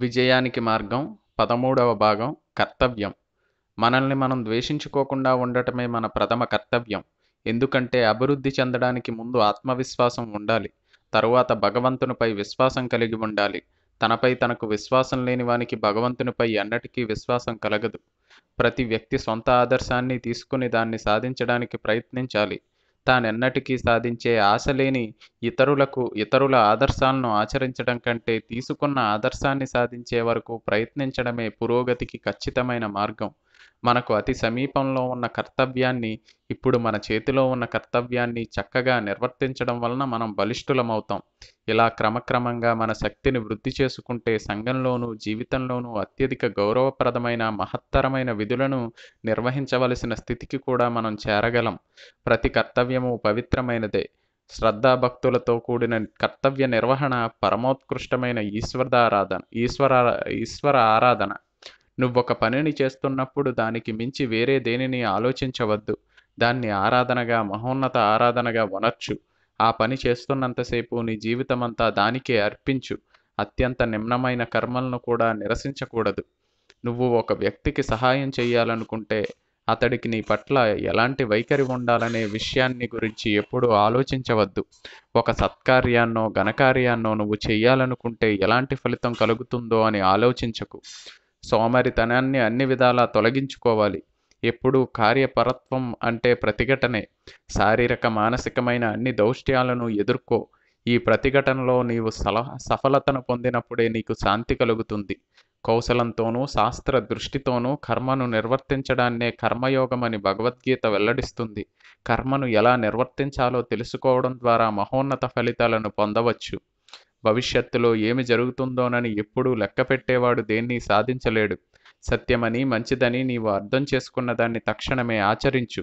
విజయానికి మార్గం పదమూడవ భాగం కర్తవ్యం మనల్ని మనం ద్వేషించుకోకుండా ఉండటమే మన ప్రథమ కర్తవ్యం ఎందుకంటే అభివృద్ధి చెందడానికి ముందు ఆత్మవిశ్వాసం ఉండాలి తరువాత భగవంతునిపై విశ్వాసం కలిగి ఉండాలి తనపై తనకు విశ్వాసం లేని వానికి భగవంతునిపై ఎన్నటికీ విశ్వాసం కలగదు ప్రతి వ్యక్తి సొంత ఆదర్శాన్ని తీసుకుని దాన్ని సాధించడానికి ప్రయత్నించాలి తానెన్నటికీ సాధించే ఆశలేని ఇతరులకు ఇతరుల ఆదర్శాలను ఆచరించడం కంటే తీసుకున్న ఆదర్శాన్ని సాధించే వరకు ప్రయత్నించడమే పురోగతికి ఖచ్చితమైన మార్గం మనకు అతి సమీపంలో ఉన్న కర్తవ్యాన్ని ఇప్పుడు మన చేతిలో ఉన్న కర్తవ్యాన్ని చక్కగా నిర్వర్తించడం వలన మనం బలిష్ఠులమవుతాం ఇలా క్రమక్రమంగా మన శక్తిని వృద్ధి చేసుకుంటే సంఘంలోనూ జీవితంలోనూ అత్యధిక గౌరవప్రదమైన మహత్తరమైన విధులను నిర్వహించవలసిన స్థితికి కూడా మనం చేరగలం ప్రతి కర్తవ్యము పవిత్రమైనదే శ్రద్ధాభక్తులతో కూడిన కర్తవ్య నిర్వహణ పరమోత్కృష్టమైన ఈశ్వరారాధన ఈశ్వర ఈశ్వర ఆరాధన నువ్వొక పనిని చేస్తున్నప్పుడు దానికి మించి వేరే దేనిని ఆలోచించవద్దు దాన్ని ఆరాధనగా మహోన్నత ఆరాధనగా వనర్చు ఆ పని చేస్తున్నంతసేపు నీ జీవితమంతా దానికే అర్పించు అత్యంత నిమ్నమైన కర్మలను కూడా నిరసించకూడదు నువ్వు ఒక వ్యక్తికి సహాయం చేయాలనుకుంటే అతడికి నీ పట్ల ఎలాంటి వైఖరి ఉండాలనే విషయాన్ని గురించి ఎప్పుడూ ఆలోచించవద్దు ఒక సత్కార్యాన్నో ఘనకార్యాన్నో నువ్వు చేయాలనుకుంటే ఎలాంటి ఫలితం కలుగుతుందో అని ఆలోచించకు సోమరితనాన్ని అన్ని విధాలా తొలగించుకోవాలి ఎప్పుడూ కార్యపరత్వం అంటే ప్రతిఘటనే శారీరక మానసికమైన అన్ని దౌష్ట్యాలను ఎదుర్కో ఈ ప్రతిఘటనలో నీవు సలహ సఫలతను పొందినప్పుడే నీకు శాంతి కలుగుతుంది కౌశలంతోనూ శాస్త్ర దృష్టితోనూ కర్మను నిర్వర్తించడాన్నే కర్మయోగమని భగవద్గీత వెల్లడిస్తుంది కర్మను ఎలా నిర్వర్తించాలో తెలుసుకోవడం ద్వారా మహోన్నత ఫలితాలను పొందవచ్చు భవిష్యత్తులో ఏమి జరుగుతుందోనని ఎప్పుడూ లెక్కపెట్టేవాడు దేన్ని సాధించలేడు సత్యమని మంచిదని నీవు అర్థం చేసుకున్న దాన్ని తక్షణమే ఆచరించు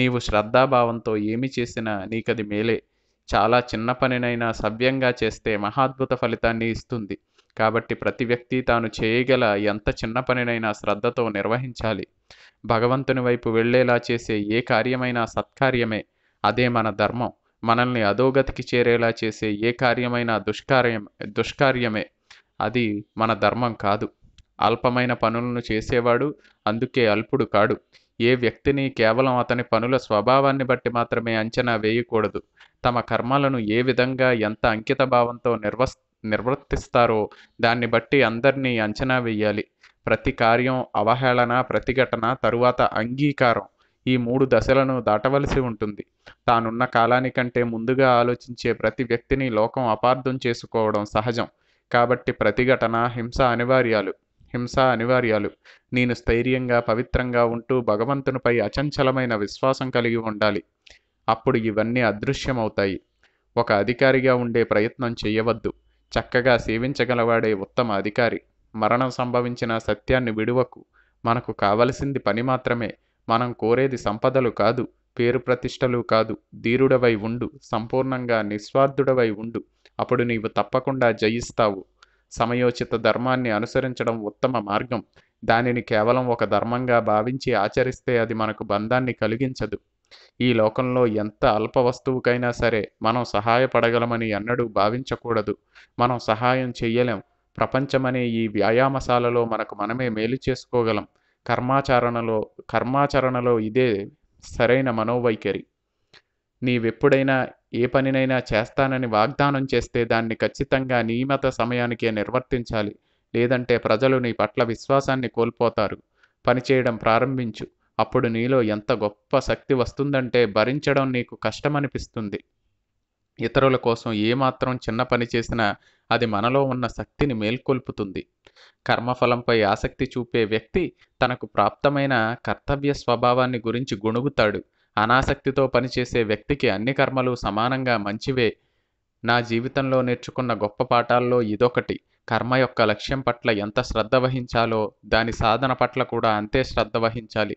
నీవు శ్రద్ధాభావంతో ఏమి చేసినా నీకది మేలే చాలా చిన్న పనినైనా సవ్యంగా చేస్తే మహాద్భుత ఫలితాన్ని ఇస్తుంది కాబట్టి ప్రతి వ్యక్తి తాను చేయగల ఎంత చిన్న పనినైనా శ్రద్ధతో నిర్వహించాలి భగవంతుని వైపు వెళ్లేలా చేసే ఏ కార్యమైనా సత్కార్యమే అదే మన ధర్మం మనల్ని అధోగతికి చేరేలా చేసే ఏ కార్యమైనా దుష్కార్యం దుష్కార్యమే అది మన ధర్మం కాదు అల్పమైన పనులను చేసేవాడు అందుకే అల్పుడు కాడు ఏ వ్యక్తిని కేవలం అతని పనుల స్వభావాన్ని బట్టి మాత్రమే అంచనా వేయకూడదు తమ కర్మలను ఏ విధంగా ఎంత అంకిత భావంతో నిర్వ నిర్వర్తిస్తారో దాన్ని బట్టి అందరినీ అంచనా వేయాలి ప్రతి కార్యం అవహేళన ప్రతిఘటన తరువాత అంగీకారం ఈ మూడు దశలను దాటవలసి ఉంటుంది తానున్న కాలానికంటే ముందుగా ఆలోచించే ప్రతి వ్యక్తిని లోకం అపార్థం చేసుకోవడం సహజం కాబట్టి ప్రతిఘటన హింస అనివార్యాలు హింస అనివార్యాలు నేను స్థైర్యంగా పవిత్రంగా ఉంటూ భగవంతునిపై అచంచలమైన విశ్వాసం కలిగి ఉండాలి అప్పుడు ఇవన్నీ అదృశ్యమవుతాయి ఒక అధికారిగా ఉండే ప్రయత్నం చేయవద్దు చక్కగా సేవించగలవాడే ఉత్తమ అధికారి మరణం సంభవించిన సత్యాన్ని విడువకు మనకు కావలసింది పని మాత్రమే మనం కోరేది సంపదలు కాదు పేరు ప్రతిష్టలు కాదు ధీరుడవై ఉండు సంపూర్ణంగా నిస్వార్థుడవై ఉండు అప్పుడు నీవు తప్పకుండా జయిస్తావు సమయోచిత ధర్మాన్ని అనుసరించడం ఉత్తమ మార్గం దానిని కేవలం ఒక ధర్మంగా భావించి ఆచరిస్తే అది మనకు బంధాన్ని కలిగించదు ఈ లోకంలో ఎంత అల్ప వస్తువుకైనా సరే మనం సహాయపడగలమని ఎన్నడూ భావించకూడదు మనం సహాయం చెయ్యలేం ప్రపంచమనే ఈ వ్యాయామశాలలో మనకు మనమే మేలు చేసుకోగలం కర్మాచరణలో కర్మాచరణలో ఇదే సరైన మనోవైఖరి నీవెప్పుడైనా ఏ పనినైనా చేస్తానని వాగ్దానం చేస్తే దాన్ని ఖచ్చితంగా నియమిత సమయానికే నిర్వర్తించాలి లేదంటే ప్రజలు నీ పట్ల విశ్వాసాన్ని కోల్పోతారు పనిచేయడం ప్రారంభించు అప్పుడు నీలో ఎంత గొప్ప శక్తి వస్తుందంటే భరించడం నీకు కష్టమనిపిస్తుంది ఇతరుల కోసం ఏమాత్రం చిన్న పని చేసినా అది మనలో ఉన్న శక్తిని మేల్కొల్పుతుంది కర్మఫలంపై ఆసక్తి చూపే వ్యక్తి తనకు ప్రాప్తమైన కర్తవ్య స్వభావాన్ని గురించి గుణుగుతాడు అనాసక్తితో పనిచేసే వ్యక్తికి అన్ని కర్మలు సమానంగా మంచివే నా జీవితంలో నేర్చుకున్న గొప్ప పాఠాల్లో ఇదొకటి కర్మ యొక్క లక్ష్యం పట్ల ఎంత శ్రద్ధ వహించాలో దాని సాధన పట్ల కూడా అంతే శ్రద్ధ వహించాలి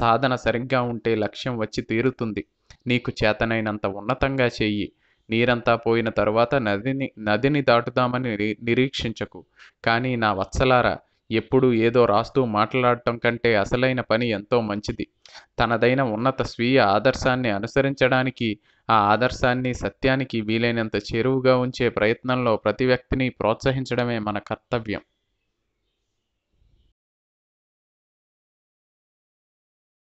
సాధన సరిగ్గా ఉంటే లక్ష్యం వచ్చి తీరుతుంది నీకు చేతనైనంత ఉన్నతంగా చెయ్యి నీరంతా పోయిన తరువాత నదిని నదిని దాటుదామని నిరీక్షించకు కానీ నా వత్సలారా ఎప్పుడు ఏదో రాస్తూ మాట్లాడటం కంటే అసలైన పని ఎంతో మంచిది తనదైన ఉన్నత స్వీయ ఆదర్శాన్ని అనుసరించడానికి ఆ ఆదర్శాన్ని సత్యానికి వీలైనంత చేరువుగా ఉంచే ప్రయత్నంలో ప్రతి వ్యక్తిని ప్రోత్సహించడమే మన కర్తవ్యం